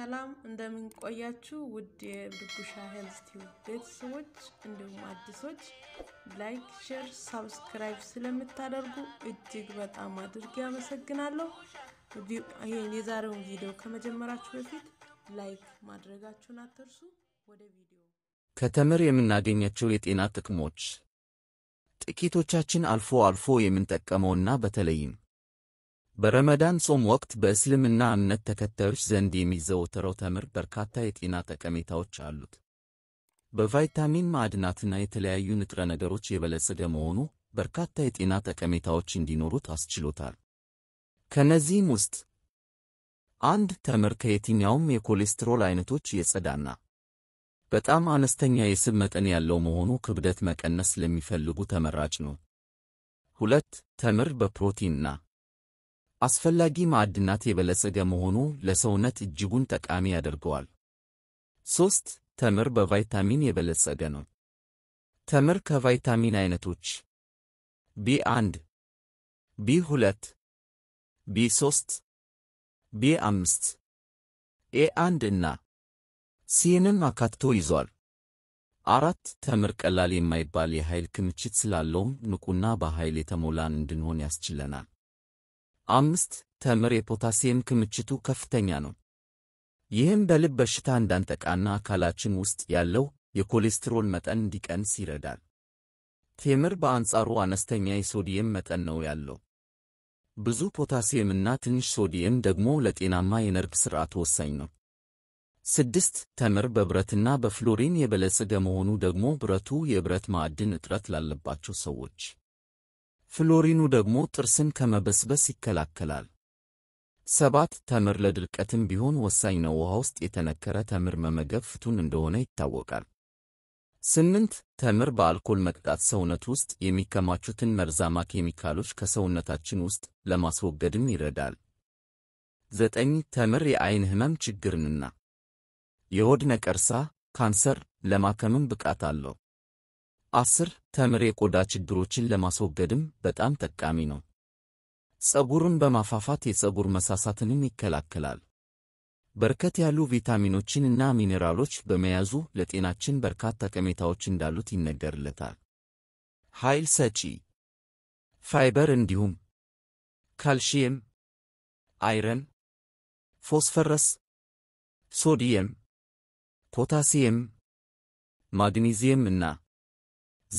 ሰላም እንደምንቆያችሁ ውድ የድጉሻ ሄልዝ ቲዩብ ቤተሰቦች እንዲሁም አዲሶች ላይክ፣ ሼር፣ ሳብስክራይብ ስለምታደርጉ እጅግ በጣም አድርጌ አመሰግናለሁ። ይህን የዛሬውን ቪዲዮ ከመጀመራችሁ በፊት ላይክ ማድረጋችሁን አትርሱ። ወደ ቪዲዮ ከተምር የምናገኛቸው የጤና ጥቅሞች ጥቂቶቻችን አልፎ አልፎ የምንጠቀመውና በተለይም በረመዳን ጾም ወቅት በእስልምና እምነት ተከታዮች ዘንድ የሚዘወተረው ተምር በርካታ የጤና ጠቀሜታዎች አሉት። በቫይታሚን ማዕድናትና የተለያዩ ንጥረ ነገሮች የበለጸገ መሆኑ በርካታ የጤና ጠቀሜታዎች እንዲኖሩት አስችሎታል። ከነዚህም ውስጥ አንድ ተምር ከየትኛውም የኮሌስትሮል አይነቶች የጸዳና በጣም አነስተኛ የስብ መጠን ያለው መሆኑ ክብደት መቀነስ ለሚፈልጉ ተመራጭ ነው። ሁለት ተምር በፕሮቲንና አስፈላጊ ማዕድናት የበለጸገ መሆኑ ለሰውነት እጅጉን ጠቃሚ ያደርገዋል። ሶስት ተምር በቫይታሚን የበለጸገ ነው። ተምር ከቫይታሚን አይነቶች ቢ1፣ ቢ2፣ ቢ3፣ ቢ5፣ ኤ1 እና ሲንም አካትቶ ይዟል። አራት ተምር ቀላል የማይባል የኃይል ክምችት ስላለውም ንቁና በኃይል የተሞላን እንድንሆን ያስችለናል። አምስት ተምር የፖታሲየም ክምችቱ ከፍተኛ ነው። ይህም በልብ በሽታ እንዳንጠቃና አካላችን ውስጥ ያለው የኮሌስትሮል መጠን እንዲቀንስ ይረዳል። ቴምር በአንጻሩ አነስተኛ የሶዲየም መጠን ነው ያለው። ብዙ ፖታሲየምና ትንሽ ሶዲየም ደግሞ ለጤናማ የነርቭ ስርዓት ወሳኝ ነው። ስድስት ተምር በብረትና በፍሎሪን የበለጸገ መሆኑ ደግሞ ብረቱ የብረት ማዕድን እጥረት ላለባቸው ሰዎች ፍሎሪኑ ደግሞ ጥርስን ከመበስበስ ይከላከላል። ሰባት ተምር ለድርቀትም ቢሆን ወሳኝ ነው። ውሃ ውስጥ የተነከረ ተምር መመገብ ፍቱን እንደሆነ ይታወቃል። ስምንት ተምር በአልኮል መቅጣት ሰውነት ውስጥ የሚከማቹትን መርዛማ ኬሚካሎች ከሰውነታችን ውስጥ ለማስወገድም ይረዳል። ዘጠኝ ተምር የአይን ህመም ችግርንና የሆድ ነቀርሳ ካንሰር ለማከምም ብቃት አለው። አስር ተምር የቆዳ ችግሮችን ለማስወገድም በጣም ጠቃሚ ነው። ፀጉርን በማፋፋት የፀጉር መሳሳትንም ይከላከላል። በርከት ያሉ ቪታሚኖችንና ሚኔራሎች በመያዙ ለጤናችን በርካታ ጠቀሜታዎች እንዳሉት ይነገርለታል። ኃይል ሰጪ ፋይበር፣ እንዲሁም ካልሺየም፣ አይረን፣ ፎስፈረስ፣ ሶዲየም፣ ፖታሲየም፣ ማግኒዚየም እና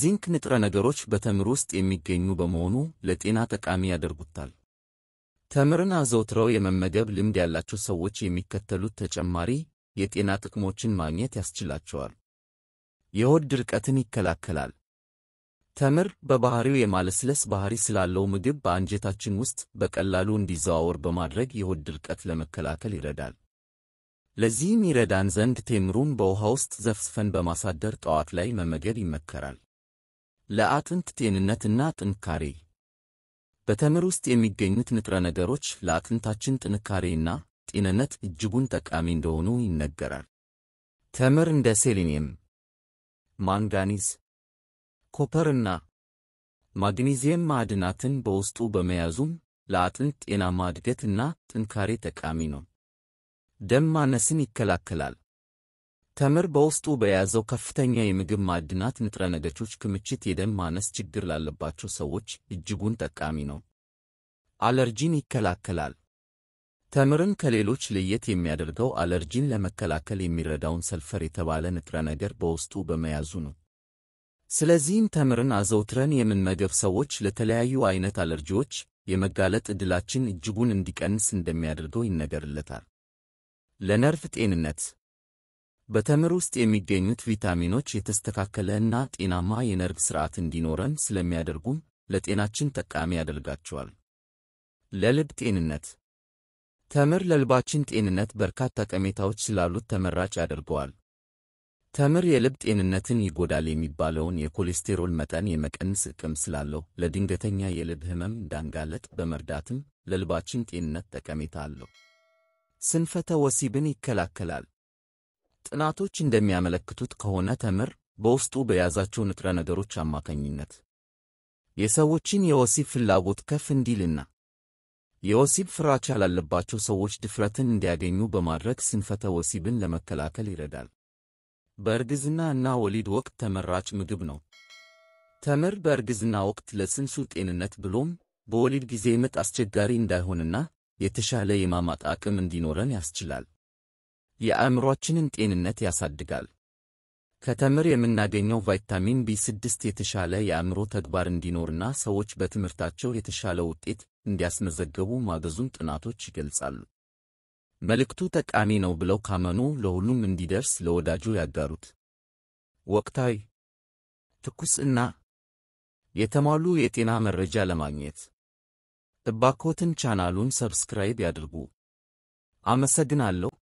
ዚንክ ንጥረ ነገሮች በተምር ውስጥ የሚገኙ በመሆኑ ለጤና ጠቃሚ ያደርጉታል። ተምርን አዘውትረው የመመገብ ልምድ ያላቸው ሰዎች የሚከተሉት ተጨማሪ የጤና ጥቅሞችን ማግኘት ያስችላቸዋል። የሆድ ድርቀትን ይከላከላል። ተምር በባህሪው የማለስለስ ባህሪ ስላለው ምግብ በአንጀታችን ውስጥ በቀላሉ እንዲዘዋወር በማድረግ የሆድ ድርቀት ለመከላከል ይረዳል። ለዚህም ይረዳን ዘንድ ቴምሩን በውሃ ውስጥ ዘፍዝፈን በማሳደር ጠዋት ላይ መመገብ ይመከራል። ለአጥንት ጤንነትና ጥንካሬ በተምር ውስጥ የሚገኙት ንጥረ ነገሮች ለአጥንታችን ጥንካሬና ጤንነት እጅጉን ጠቃሚ እንደሆኑ ይነገራል። ተምር እንደ ሴሊኒየም፣ ማንጋኒዝ፣ ኮፐርና ማግኒዚየም ማዕድናትን በውስጡ በመያዙም ለአጥንት ጤናማ እድገትና ጥንካሬ ጠቃሚ ነው። ደም ማነስን ይከላከላል። ተምር በውስጡ በያዘው ከፍተኛ የምግብ ማዕድናት ንጥረ ነገሮች ክምችት የደም ማነስ ችግር ላለባቸው ሰዎች እጅጉን ጠቃሚ ነው። አለርጂን ይከላከላል። ተምርን ከሌሎች ለየት የሚያደርገው አለርጂን ለመከላከል የሚረዳውን ሰልፈር የተባለ ንጥረ ነገር በውስጡ በመያዙ ነው። ስለዚህም ተምርን አዘውትረን የምንመገብ ሰዎች ለተለያዩ አይነት አለርጂዎች የመጋለጥ ዕድላችን እጅጉን እንዲቀንስ እንደሚያደርገው ይነገርለታል። ለነርቭ ጤንነት በተምር ውስጥ የሚገኙት ቪታሚኖች የተስተካከለ እና ጤናማ የነርቭ ስርዓት እንዲኖረን ስለሚያደርጉም ለጤናችን ጠቃሚ ያደርጋቸዋል። ለልብ ጤንነት ተምር ለልባችን ጤንነት በርካታ ጠቀሜታዎች ስላሉት ተመራጭ ያደርገዋል። ተምር የልብ ጤንነትን ይጎዳል የሚባለውን የኮሌስቴሮል መጠን የመቀንስ እቅም ስላለው ለድንገተኛ የልብ ህመም እንዳንጋለጥ በመርዳትም ለልባችን ጤንነት ጠቀሜታ አለው። ስንፈተ ወሲብን ይከላከላል። ጥናቶች እንደሚያመለክቱት ከሆነ ተምር በውስጡ በያዛቸው ንጥረ ነገሮች አማካኝነት የሰዎችን የወሲብ ፍላጎት ከፍ እንዲልና የወሲብ ፍራቻ ላለባቸው ሰዎች ድፍረትን እንዲያገኙ በማድረግ ስንፈተ ወሲብን ለመከላከል ይረዳል። በእርግዝና እና ወሊድ ወቅት ተመራጭ ምግብ ነው። ተምር በእርግዝና ወቅት ለስንሱ ጤንነት ብሎም በወሊድ ጊዜ ምጥ አስቸጋሪ እንዳይሆንና የተሻለ የማማጥ አቅም እንዲኖረን ያስችላል። የአእምሮችንን ጤንነት ያሳድጋል። ከተምር የምናገኘው ቫይታሚን ቢ6 የተሻለ የአእምሮ ተግባር እንዲኖርና ሰዎች በትምህርታቸው የተሻለ ውጤት እንዲያስመዘገቡ ማገዙን ጥናቶች ይገልጻሉ። መልእክቱ ጠቃሚ ነው ብለው ካመኑ ለሁሉም እንዲደርስ ለወዳጁ ያጋሩት። ወቅታዊ ትኩስ እና የተሟሉ የጤና መረጃ ለማግኘት እባኮትን ቻናሉን ሰብስክራይብ ያድርጉ። አመሰግናለሁ።